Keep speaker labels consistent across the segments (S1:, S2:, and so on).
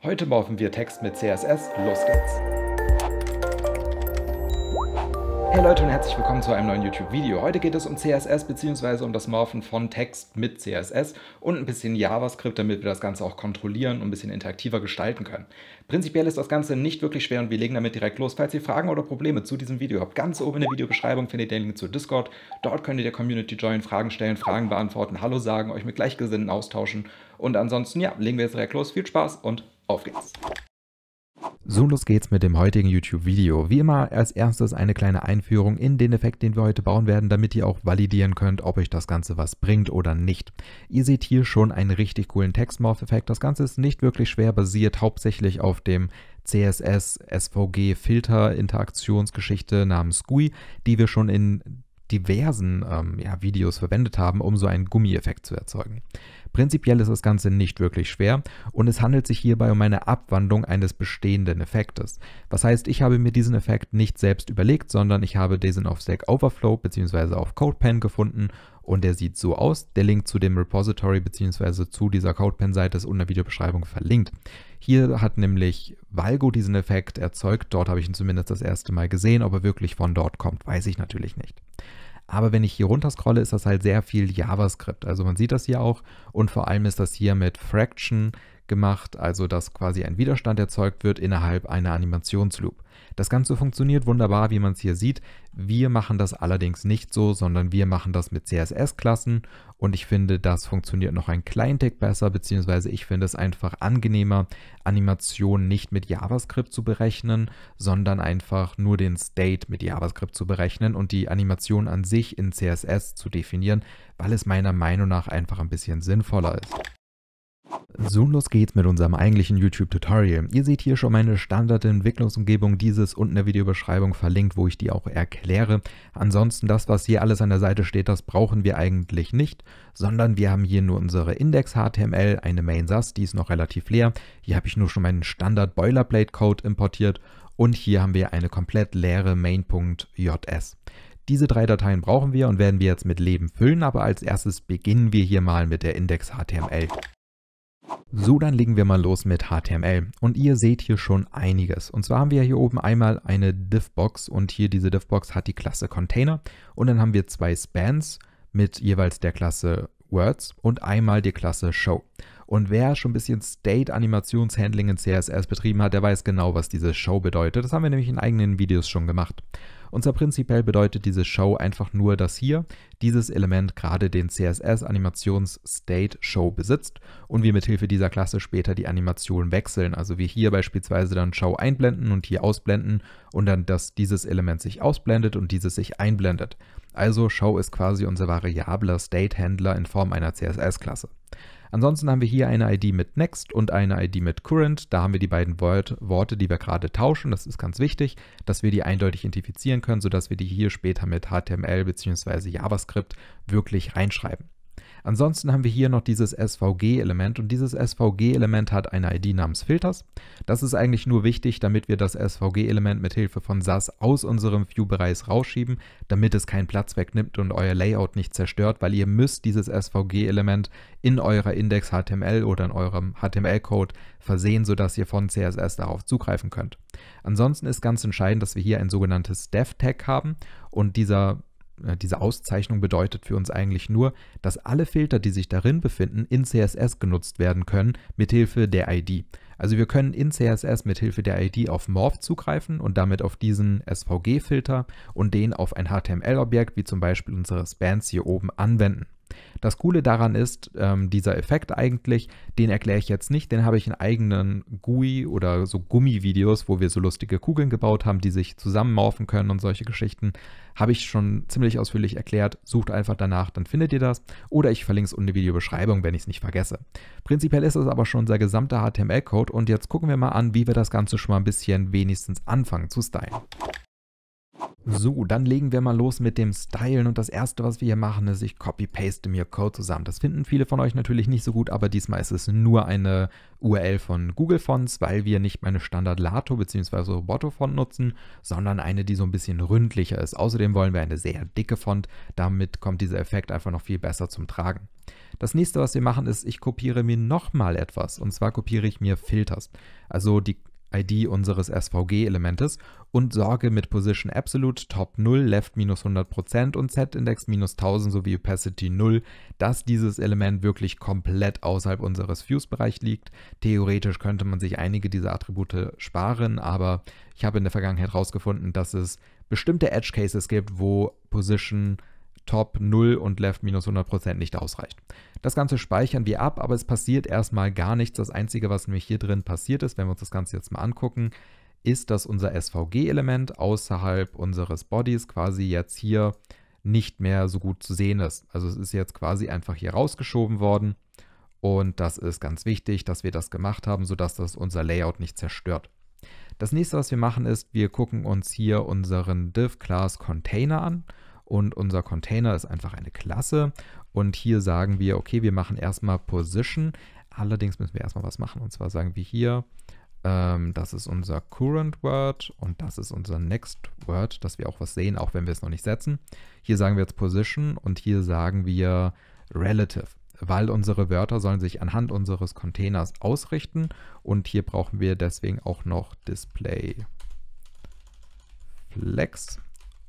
S1: Heute morphen wir Text mit CSS. Los geht's! Hey Leute und herzlich willkommen zu einem neuen YouTube-Video. Heute geht es um CSS bzw. um das Morphen von Text mit CSS und ein bisschen JavaScript, damit wir das Ganze auch kontrollieren und ein bisschen interaktiver gestalten können. Prinzipiell ist das Ganze nicht wirklich schwer und wir legen damit direkt los. Falls ihr Fragen oder Probleme zu diesem Video habt, ganz oben in der Videobeschreibung findet ihr den Link zu Discord. Dort könnt ihr der Community joinen, Fragen stellen, Fragen beantworten, Hallo sagen, euch mit Gleichgesinnten austauschen. Und ansonsten, ja, legen wir jetzt direkt los. Viel Spaß und auf geht's. So, los geht's mit dem heutigen YouTube-Video. Wie immer als erstes eine kleine Einführung in den Effekt, den wir heute bauen werden, damit ihr auch validieren könnt, ob euch das Ganze was bringt oder nicht. Ihr seht hier schon einen richtig coolen Textmorph-Effekt. Das Ganze ist nicht wirklich schwer, basiert hauptsächlich auf dem CSS SVG Filter Interaktionsgeschichte namens GUI, die wir schon in diversen ähm, ja, Videos verwendet haben, um so einen Gummieffekt zu erzeugen. Prinzipiell ist das Ganze nicht wirklich schwer und es handelt sich hierbei um eine Abwandlung eines bestehenden Effektes. Was heißt, ich habe mir diesen Effekt nicht selbst überlegt, sondern ich habe diesen auf Stack Overflow bzw. auf CodePen gefunden und der sieht so aus. Der Link zu dem Repository bzw. zu dieser CodePen-Seite ist unter Videobeschreibung verlinkt. Hier hat nämlich Valgo diesen Effekt erzeugt. Dort habe ich ihn zumindest das erste Mal gesehen. Ob er wirklich von dort kommt, weiß ich natürlich nicht. Aber wenn ich hier runter scrolle, ist das halt sehr viel JavaScript. Also man sieht das hier auch und vor allem ist das hier mit Fraction gemacht, also dass quasi ein Widerstand erzeugt wird innerhalb einer Animationsloop. Das Ganze funktioniert wunderbar, wie man es hier sieht. Wir machen das allerdings nicht so, sondern wir machen das mit CSS-Klassen und ich finde, das funktioniert noch ein kleinen Tick besser, beziehungsweise ich finde es einfach angenehmer, Animationen nicht mit JavaScript zu berechnen, sondern einfach nur den State mit JavaScript zu berechnen und die Animation an sich in CSS zu definieren, weil es meiner Meinung nach einfach ein bisschen sinnvoller ist. So, los geht's mit unserem eigentlichen YouTube-Tutorial. Ihr seht hier schon meine Standard-Entwicklungsumgebung, dieses unten in der Videobeschreibung verlinkt, wo ich die auch erkläre. Ansonsten das, was hier alles an der Seite steht, das brauchen wir eigentlich nicht, sondern wir haben hier nur unsere Index-HTML, eine Main-SAS, die ist noch relativ leer. Hier habe ich nur schon meinen Standard-Boilerplate-Code importiert und hier haben wir eine komplett leere Main.js. Diese drei Dateien brauchen wir und werden wir jetzt mit Leben füllen, aber als erstes beginnen wir hier mal mit der Index.html. So, dann legen wir mal los mit HTML. Und ihr seht hier schon einiges. Und zwar haben wir hier oben einmal eine div und hier diese div hat die Klasse Container. Und dann haben wir zwei Spans mit jeweils der Klasse Words und einmal die Klasse Show. Und wer schon ein bisschen State-Animationshandling in CSS betrieben hat, der weiß genau, was diese Show bedeutet. Das haben wir nämlich in eigenen Videos schon gemacht. Und zwar prinzipiell bedeutet diese Show einfach nur, dass hier dieses Element gerade den CSS-Animations-State-Show besitzt und wir mithilfe dieser Klasse später die Animation wechseln. Also wir hier beispielsweise dann Show einblenden und hier ausblenden und dann, dass dieses Element sich ausblendet und dieses sich einblendet. Also Show ist quasi unser variabler State-Händler in Form einer CSS-Klasse. Ansonsten haben wir hier eine ID mit Next und eine ID mit Current. Da haben wir die beiden Wort Worte, die wir gerade tauschen. Das ist ganz wichtig, dass wir die eindeutig identifizieren können, sodass wir die hier später mit HTML bzw. JavaScript wirklich reinschreiben. Ansonsten haben wir hier noch dieses SVG-Element und dieses SVG-Element hat eine ID namens Filters. Das ist eigentlich nur wichtig, damit wir das SVG-Element mit Hilfe von SAS aus unserem View-Bereich rausschieben, damit es keinen Platz wegnimmt und euer Layout nicht zerstört, weil ihr müsst dieses SVG-Element in eurer Index-HTML oder in eurem HTML-Code versehen, sodass ihr von CSS darauf zugreifen könnt. Ansonsten ist ganz entscheidend, dass wir hier ein sogenanntes Dev-Tag haben und dieser äh, diese Auszeichnung bedeutet für uns eigentlich nur, dass alle Filter, die sich darin befinden, in CSS genutzt werden können mithilfe der ID. Also wir können in CSS mithilfe der ID auf Morph zugreifen und damit auf diesen SVG-Filter und den auf ein HTML-Objekt wie zum Beispiel unsere Spans hier oben anwenden. Das Coole daran ist, ähm, dieser Effekt eigentlich, den erkläre ich jetzt nicht, den habe ich in eigenen GUI oder so Gummi-Videos, wo wir so lustige Kugeln gebaut haben, die sich zusammenmaufen können und solche Geschichten, habe ich schon ziemlich ausführlich erklärt. Sucht einfach danach, dann findet ihr das. Oder ich verlinke es unten in die Videobeschreibung, wenn ich es nicht vergesse. Prinzipiell ist es aber schon unser gesamter HTML-Code und jetzt gucken wir mal an, wie wir das Ganze schon mal ein bisschen wenigstens anfangen zu stylen. So, dann legen wir mal los mit dem Stylen und das erste, was wir hier machen, ist, ich copy-paste mir Code zusammen. Das finden viele von euch natürlich nicht so gut, aber diesmal ist es nur eine URL von Google Fonts, weil wir nicht meine Standard Lato bzw. Roboto Font nutzen, sondern eine, die so ein bisschen ründlicher ist. Außerdem wollen wir eine sehr dicke Font, damit kommt dieser Effekt einfach noch viel besser zum Tragen. Das nächste, was wir machen, ist, ich kopiere mir nochmal etwas. Und zwar kopiere ich mir Filters. Also die ID unseres SVG-Elementes und sorge mit Position Absolute, Top 0, Left minus 100% und Z-Index minus 1000 sowie Opacity 0, dass dieses Element wirklich komplett außerhalb unseres Views-Bereich liegt. Theoretisch könnte man sich einige dieser Attribute sparen, aber ich habe in der Vergangenheit herausgefunden, dass es bestimmte Edge-Cases gibt, wo Position Top 0 und Left minus 100% nicht ausreicht. Das Ganze speichern wir ab, aber es passiert erstmal gar nichts. Das Einzige, was nämlich hier drin passiert ist, wenn wir uns das Ganze jetzt mal angucken, ist, dass unser SVG-Element außerhalb unseres Bodies quasi jetzt hier nicht mehr so gut zu sehen ist. Also es ist jetzt quasi einfach hier rausgeschoben worden und das ist ganz wichtig, dass wir das gemacht haben, sodass das unser Layout nicht zerstört. Das nächste, was wir machen, ist, wir gucken uns hier unseren Div-Class Container an und unser Container ist einfach eine Klasse. Und hier sagen wir, okay, wir machen erstmal Position. Allerdings müssen wir erstmal was machen. Und zwar sagen wir hier, ähm, das ist unser Current Word und das ist unser Next Word, dass wir auch was sehen, auch wenn wir es noch nicht setzen. Hier sagen wir jetzt Position und hier sagen wir Relative weil unsere Wörter sollen sich anhand unseres Containers ausrichten und hier brauchen wir deswegen auch noch Display Flex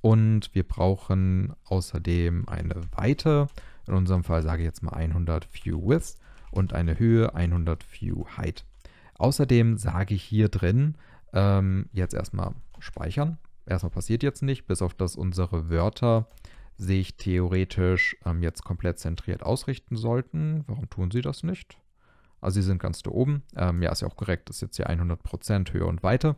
S1: und wir brauchen außerdem eine Weite, in unserem Fall sage ich jetzt mal 100 View Width und eine Höhe 100 View Height. Außerdem sage ich hier drin ähm, jetzt erstmal speichern. Erstmal passiert jetzt nicht, bis auf dass unsere Wörter sich theoretisch ähm, jetzt komplett zentriert ausrichten sollten. Warum tun sie das nicht? Also sie sind ganz da oben. Ähm, ja, ist ja auch korrekt, ist jetzt hier 100% Höhe und Weite.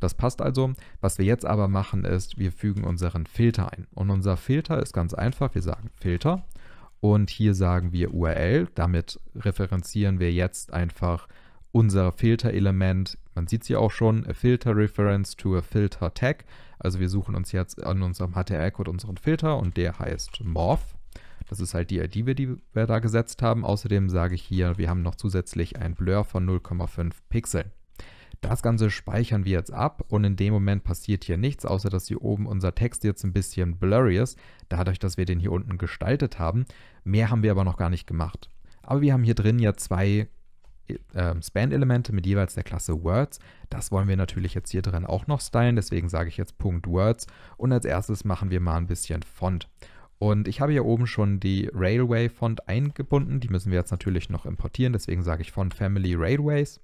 S1: Das passt also. Was wir jetzt aber machen ist, wir fügen unseren Filter ein. Und unser Filter ist ganz einfach. Wir sagen Filter und hier sagen wir URL. Damit referenzieren wir jetzt einfach unser Filterelement. Man sieht es hier auch schon, a Filter Reference to a Filter Tag. Also wir suchen uns jetzt an unserem HTML-Code unseren Filter und der heißt Morph. Das ist halt die ID, die wir da gesetzt haben. Außerdem sage ich hier, wir haben noch zusätzlich ein Blur von 0,5 Pixel. Das Ganze speichern wir jetzt ab und in dem Moment passiert hier nichts, außer dass hier oben unser Text jetzt ein bisschen blurry ist, dadurch, dass wir den hier unten gestaltet haben. Mehr haben wir aber noch gar nicht gemacht. Aber wir haben hier drin ja zwei ähm, Span-Elemente mit jeweils der Klasse Words. Das wollen wir natürlich jetzt hier drin auch noch stylen, deswegen sage ich jetzt Punkt Words und als erstes machen wir mal ein bisschen Font. Und ich habe hier oben schon die Railway-Font eingebunden. Die müssen wir jetzt natürlich noch importieren. Deswegen sage ich Font Family Railways.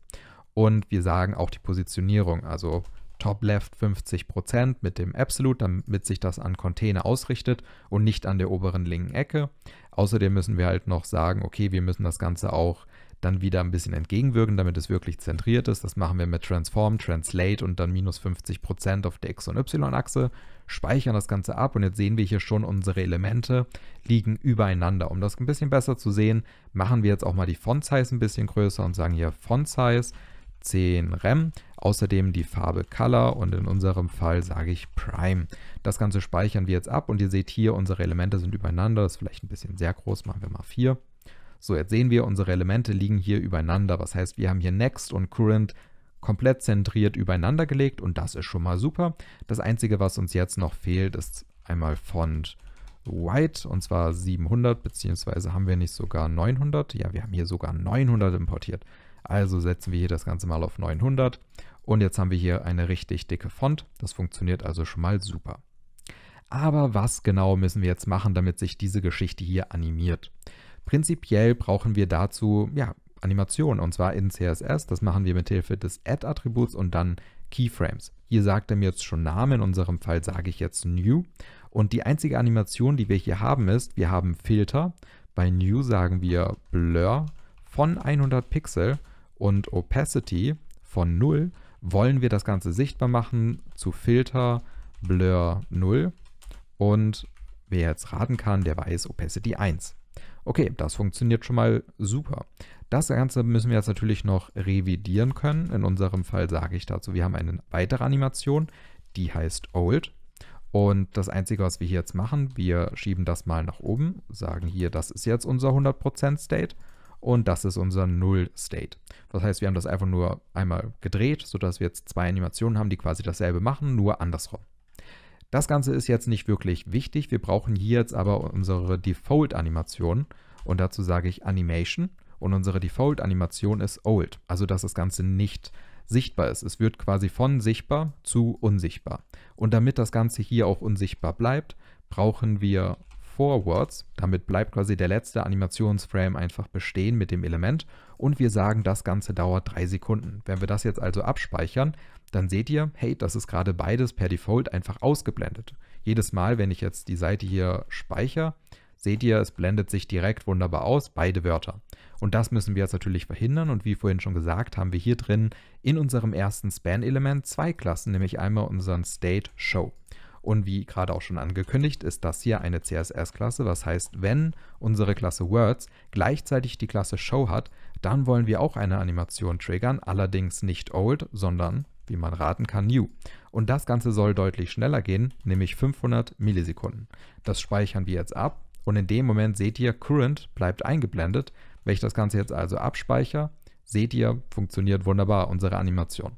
S1: Und wir sagen auch die Positionierung, also Top Left 50% mit dem Absolute, damit sich das an Container ausrichtet und nicht an der oberen linken Ecke. Außerdem müssen wir halt noch sagen, okay, wir müssen das Ganze auch dann wieder ein bisschen entgegenwirken, damit es wirklich zentriert ist. Das machen wir mit Transform, Translate und dann minus 50% auf der X- und Y-Achse speichern das Ganze ab und jetzt sehen wir hier schon, unsere Elemente liegen übereinander. Um das ein bisschen besser zu sehen, machen wir jetzt auch mal die Font Size ein bisschen größer und sagen hier Font Size 10 Rem, außerdem die Farbe Color und in unserem Fall sage ich Prime. Das Ganze speichern wir jetzt ab und ihr seht hier, unsere Elemente sind übereinander, das ist vielleicht ein bisschen sehr groß, machen wir mal 4. So, jetzt sehen wir, unsere Elemente liegen hier übereinander. Was heißt, wir haben hier Next und Current komplett zentriert übereinander gelegt und das ist schon mal super. Das Einzige, was uns jetzt noch fehlt, ist einmal Font White und zwar 700, beziehungsweise haben wir nicht sogar 900? Ja, wir haben hier sogar 900 importiert. Also setzen wir hier das Ganze mal auf 900 und jetzt haben wir hier eine richtig dicke Font. Das funktioniert also schon mal super. Aber was genau müssen wir jetzt machen, damit sich diese Geschichte hier animiert? Prinzipiell brauchen wir dazu ja, Animation und zwar in CSS. Das machen wir mit Hilfe des Add-Attributs und dann Keyframes. Hier sagt er mir jetzt schon Namen, in unserem Fall sage ich jetzt New. Und die einzige Animation, die wir hier haben, ist, wir haben Filter. Bei New sagen wir Blur von 100 Pixel und Opacity von 0. Wollen wir das Ganze sichtbar machen zu Filter Blur 0 und wer jetzt raten kann, der weiß Opacity 1. Okay, das funktioniert schon mal super. Das Ganze müssen wir jetzt natürlich noch revidieren können. In unserem Fall sage ich dazu, wir haben eine weitere Animation, die heißt Old. Und das Einzige, was wir hier jetzt machen, wir schieben das mal nach oben, sagen hier, das ist jetzt unser 100% State und das ist unser Null-State. Das heißt, wir haben das einfach nur einmal gedreht, sodass wir jetzt zwei Animationen haben, die quasi dasselbe machen, nur andersrum. Das Ganze ist jetzt nicht wirklich wichtig, wir brauchen hier jetzt aber unsere Default-Animation und dazu sage ich Animation und unsere Default-Animation ist old, also dass das Ganze nicht sichtbar ist. Es wird quasi von sichtbar zu unsichtbar. Und damit das Ganze hier auch unsichtbar bleibt, brauchen wir Forwards. Damit bleibt quasi der letzte Animationsframe einfach bestehen mit dem Element und wir sagen, das Ganze dauert drei Sekunden. Wenn wir das jetzt also abspeichern, dann seht ihr, hey, das ist gerade beides per Default einfach ausgeblendet. Jedes Mal, wenn ich jetzt die Seite hier speichere, seht ihr, es blendet sich direkt wunderbar aus, beide Wörter. Und das müssen wir jetzt natürlich verhindern. Und wie vorhin schon gesagt, haben wir hier drin in unserem ersten Span-Element zwei Klassen, nämlich einmal unseren State Show. Und wie gerade auch schon angekündigt, ist das hier eine CSS-Klasse. Was heißt, wenn unsere Klasse Words gleichzeitig die Klasse Show hat, dann wollen wir auch eine Animation triggern, allerdings nicht old, sondern, wie man raten kann, new. Und das Ganze soll deutlich schneller gehen, nämlich 500 Millisekunden. Das speichern wir jetzt ab und in dem Moment seht ihr, Current bleibt eingeblendet wenn ich das Ganze jetzt also abspeichere, seht ihr, funktioniert wunderbar unsere Animation.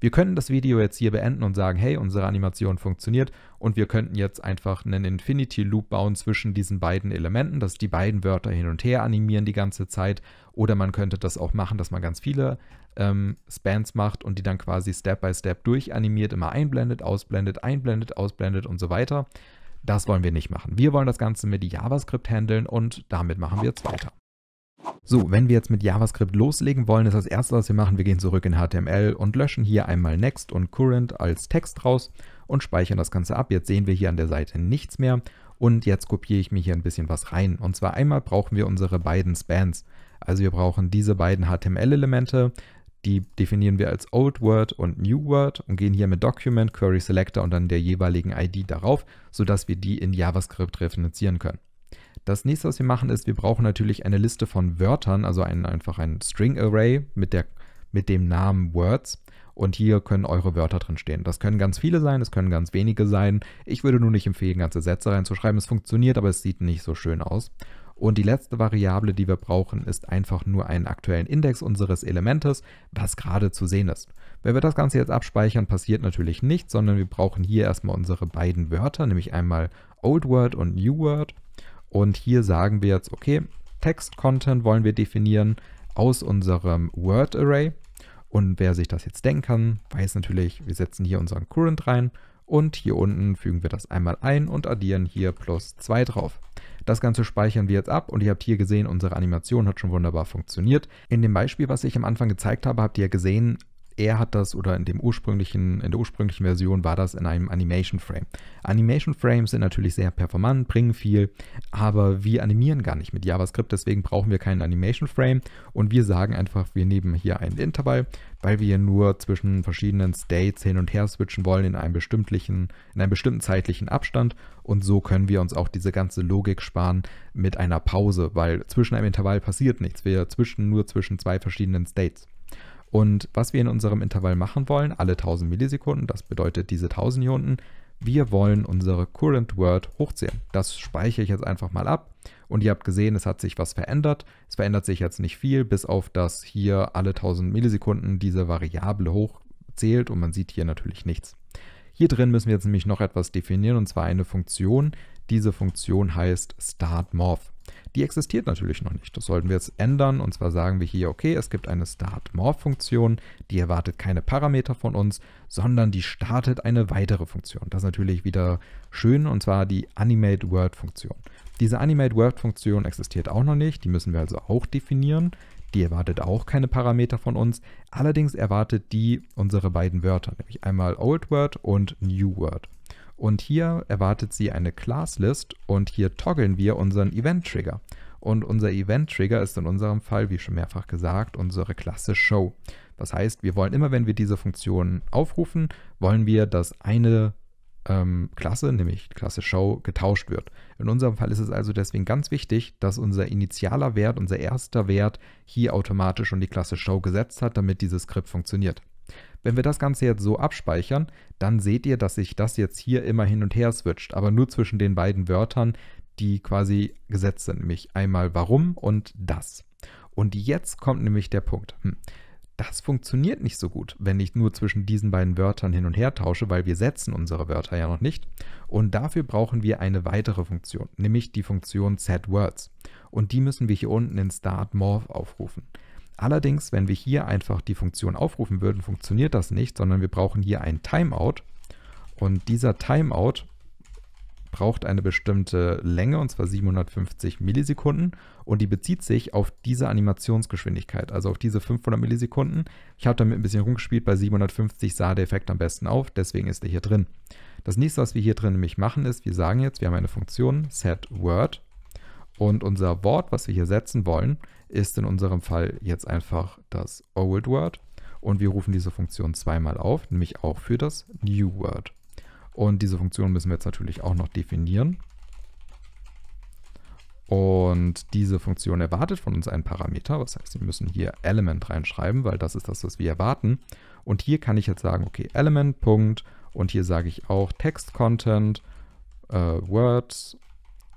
S1: Wir können das Video jetzt hier beenden und sagen, hey, unsere Animation funktioniert und wir könnten jetzt einfach einen Infinity Loop bauen zwischen diesen beiden Elementen, dass die beiden Wörter hin und her animieren die ganze Zeit oder man könnte das auch machen, dass man ganz viele ähm, Spans macht und die dann quasi Step by Step durchanimiert, immer einblendet, ausblendet, einblendet, ausblendet und so weiter. Das wollen wir nicht machen. Wir wollen das Ganze mit JavaScript handeln und damit machen wir jetzt weiter. So, wenn wir jetzt mit JavaScript loslegen wollen, ist das erste, was wir machen, wir gehen zurück in HTML und löschen hier einmal Next und Current als Text raus und speichern das Ganze ab. Jetzt sehen wir hier an der Seite nichts mehr und jetzt kopiere ich mir hier ein bisschen was rein. Und zwar einmal brauchen wir unsere beiden Spans. Also wir brauchen diese beiden HTML-Elemente, die definieren wir als Old Word und New Word und gehen hier mit Document, Query Selector und dann der jeweiligen ID darauf, sodass wir die in JavaScript referenzieren können. Das nächste, was wir machen, ist, wir brauchen natürlich eine Liste von Wörtern, also ein, einfach ein String Array mit, der, mit dem Namen Words. Und hier können eure Wörter drin stehen. Das können ganz viele sein, es können ganz wenige sein. Ich würde nur nicht empfehlen, ganze Sätze reinzuschreiben. Es funktioniert, aber es sieht nicht so schön aus. Und die letzte Variable, die wir brauchen, ist einfach nur einen aktuellen Index unseres Elementes, was gerade zu sehen ist. Wenn wir das Ganze jetzt abspeichern, passiert natürlich nichts, sondern wir brauchen hier erstmal unsere beiden Wörter, nämlich einmal Old Word und New Word. Und hier sagen wir jetzt, okay, Text-Content wollen wir definieren aus unserem Word-Array. Und wer sich das jetzt denken kann, weiß natürlich, wir setzen hier unseren Current rein und hier unten fügen wir das einmal ein und addieren hier plus 2 drauf. Das Ganze speichern wir jetzt ab und ihr habt hier gesehen, unsere Animation hat schon wunderbar funktioniert. In dem Beispiel, was ich am Anfang gezeigt habe, habt ihr gesehen, er hat das oder in dem ursprünglichen, in der ursprünglichen Version war das in einem Animation Frame. Animation Frames sind natürlich sehr performant, bringen viel, aber wir animieren gar nicht mit JavaScript, deswegen brauchen wir keinen Animation Frame und wir sagen einfach, wir nehmen hier einen Intervall, weil wir nur zwischen verschiedenen States hin und her switchen wollen in einem bestimmten, in einem bestimmten zeitlichen Abstand und so können wir uns auch diese ganze Logik sparen mit einer Pause, weil zwischen einem Intervall passiert nichts, wir zwischen nur zwischen zwei verschiedenen States. Und was wir in unserem Intervall machen wollen, alle 1000 Millisekunden, das bedeutet diese 1000 hier unten, wir wollen unsere Current Word hochziehen. Das speichere ich jetzt einfach mal ab. Und ihr habt gesehen, es hat sich was verändert. Es verändert sich jetzt nicht viel, bis auf dass hier alle 1000 Millisekunden diese Variable hochzählt und man sieht hier natürlich nichts. Hier drin müssen wir jetzt nämlich noch etwas definieren und zwar eine Funktion. Diese Funktion heißt startMorph die existiert natürlich noch nicht. Das sollten wir jetzt ändern. Und zwar sagen wir hier, okay, es gibt eine start funktion die erwartet keine Parameter von uns, sondern die startet eine weitere Funktion. Das ist natürlich wieder schön, und zwar die animateword funktion Diese animateword funktion existiert auch noch nicht, die müssen wir also auch definieren. Die erwartet auch keine Parameter von uns, allerdings erwartet die unsere beiden Wörter, nämlich einmal OldWord und NewWord. Und hier erwartet sie eine Classlist und hier toggeln wir unseren Event-Trigger. Und unser Event-Trigger ist in unserem Fall, wie schon mehrfach gesagt, unsere Klasse Show. Das heißt, wir wollen immer, wenn wir diese Funktion aufrufen, wollen wir, dass eine ähm, Klasse, nämlich Klasse Show, getauscht wird. In unserem Fall ist es also deswegen ganz wichtig, dass unser initialer Wert, unser erster Wert hier automatisch schon die Klasse Show gesetzt hat, damit dieses Skript funktioniert. Wenn wir das Ganze jetzt so abspeichern, dann seht ihr, dass sich das jetzt hier immer hin und her switcht, aber nur zwischen den beiden Wörtern, die quasi gesetzt sind, nämlich einmal warum und das. Und jetzt kommt nämlich der Punkt. Hm, das funktioniert nicht so gut, wenn ich nur zwischen diesen beiden Wörtern hin und her tausche, weil wir setzen unsere Wörter ja noch nicht. Und dafür brauchen wir eine weitere Funktion, nämlich die Funktion setWords. Und die müssen wir hier unten in startMorph aufrufen. Allerdings, wenn wir hier einfach die Funktion aufrufen würden, funktioniert das nicht, sondern wir brauchen hier ein Timeout. Und dieser Timeout braucht eine bestimmte Länge, und zwar 750 Millisekunden. Und die bezieht sich auf diese Animationsgeschwindigkeit, also auf diese 500 Millisekunden. Ich habe damit ein bisschen rumgespielt, bei 750 sah der Effekt am besten auf, deswegen ist er hier drin. Das nächste, was wir hier drin nämlich machen, ist, wir sagen jetzt, wir haben eine Funktion setWord und unser Wort, was wir hier setzen wollen, ist in unserem Fall jetzt einfach das Old Word. Und wir rufen diese Funktion zweimal auf, nämlich auch für das New Word. Und diese Funktion müssen wir jetzt natürlich auch noch definieren. Und diese Funktion erwartet von uns einen Parameter. Was heißt, wir müssen hier Element reinschreiben, weil das ist das, was wir erwarten. Und hier kann ich jetzt sagen, okay, Element, Und hier sage ich auch Text Content, äh, Words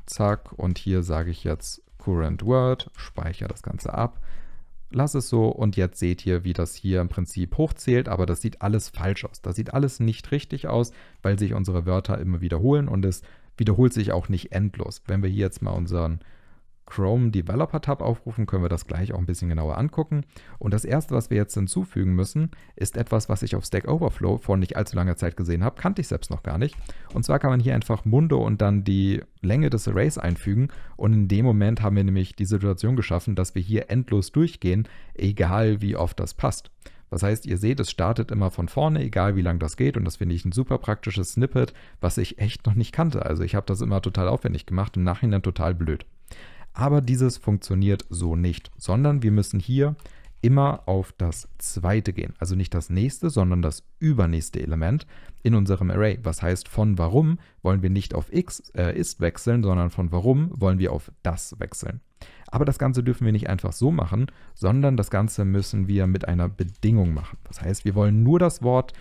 S1: zack, und hier sage ich jetzt Current Word, speichere das Ganze ab, lasse es so und jetzt seht ihr, wie das hier im Prinzip hochzählt, aber das sieht alles falsch aus. Das sieht alles nicht richtig aus, weil sich unsere Wörter immer wiederholen und es wiederholt sich auch nicht endlos. Wenn wir hier jetzt mal unseren Chrome Developer Tab aufrufen, können wir das gleich auch ein bisschen genauer angucken. Und das erste, was wir jetzt hinzufügen müssen, ist etwas, was ich auf Stack Overflow vor nicht allzu langer Zeit gesehen habe, kannte ich selbst noch gar nicht. Und zwar kann man hier einfach Mundo und dann die Länge des Arrays einfügen. Und in dem Moment haben wir nämlich die Situation geschaffen, dass wir hier endlos durchgehen, egal wie oft das passt. Das heißt, ihr seht, es startet immer von vorne, egal wie lang das geht. Und das finde ich ein super praktisches Snippet, was ich echt noch nicht kannte. Also ich habe das immer total aufwendig gemacht, im Nachhinein total blöd. Aber dieses funktioniert so nicht, sondern wir müssen hier immer auf das zweite gehen. Also nicht das nächste, sondern das übernächste Element in unserem Array. Was heißt, von warum wollen wir nicht auf x äh, ist wechseln, sondern von warum wollen wir auf das wechseln. Aber das Ganze dürfen wir nicht einfach so machen, sondern das Ganze müssen wir mit einer Bedingung machen. Das heißt, wir wollen nur das Wort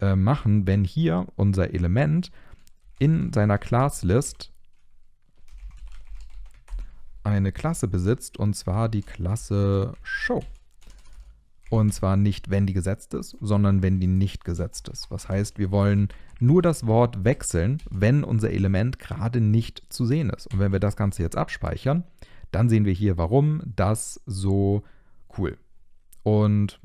S1: äh, machen, wenn hier unser Element in seiner Class List eine Klasse besitzt, und zwar die Klasse Show. Und zwar nicht, wenn die gesetzt ist, sondern wenn die nicht gesetzt ist. Was heißt, wir wollen nur das Wort wechseln, wenn unser Element gerade nicht zu sehen ist. Und wenn wir das Ganze jetzt abspeichern, dann sehen wir hier, warum das so cool. Und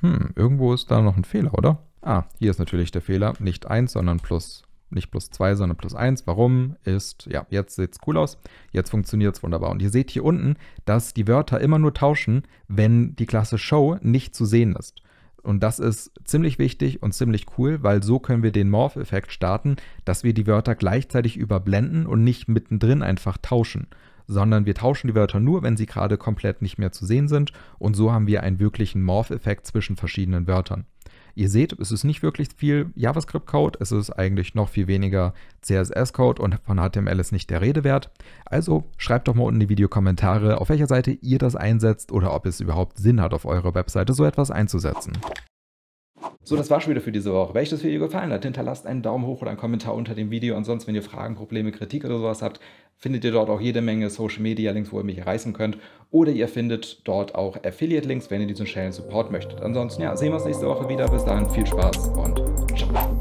S1: hm, irgendwo ist da noch ein Fehler, oder? Ah, hier ist natürlich der Fehler, nicht 1, sondern plus nicht plus 2, sondern plus 1. Warum? Ist, ja, jetzt sieht es cool aus, jetzt funktioniert es wunderbar. Und ihr seht hier unten, dass die Wörter immer nur tauschen, wenn die Klasse Show nicht zu sehen ist. Und das ist ziemlich wichtig und ziemlich cool, weil so können wir den Morph-Effekt starten, dass wir die Wörter gleichzeitig überblenden und nicht mittendrin einfach tauschen, sondern wir tauschen die Wörter nur, wenn sie gerade komplett nicht mehr zu sehen sind und so haben wir einen wirklichen Morph-Effekt zwischen verschiedenen Wörtern. Ihr seht, es ist nicht wirklich viel JavaScript-Code, es ist eigentlich noch viel weniger CSS-Code und von HTML ist nicht der Rede wert. Also schreibt doch mal unten in die Videokommentare, auf welcher Seite ihr das einsetzt oder ob es überhaupt Sinn hat, auf eurer Webseite so etwas einzusetzen. So, das war's schon wieder für diese Woche. Wenn euch das Video gefallen hat, hinterlasst einen Daumen hoch oder einen Kommentar unter dem Video. Und sonst, wenn ihr Fragen, Probleme, Kritik oder sowas habt, findet ihr dort auch jede Menge Social Media Links, wo ihr mich reißen könnt. Oder ihr findet dort auch Affiliate Links, wenn ihr diesen Channel Support möchtet. Ansonsten, ja, sehen wir uns nächste Woche wieder. Bis dahin, viel Spaß und ciao.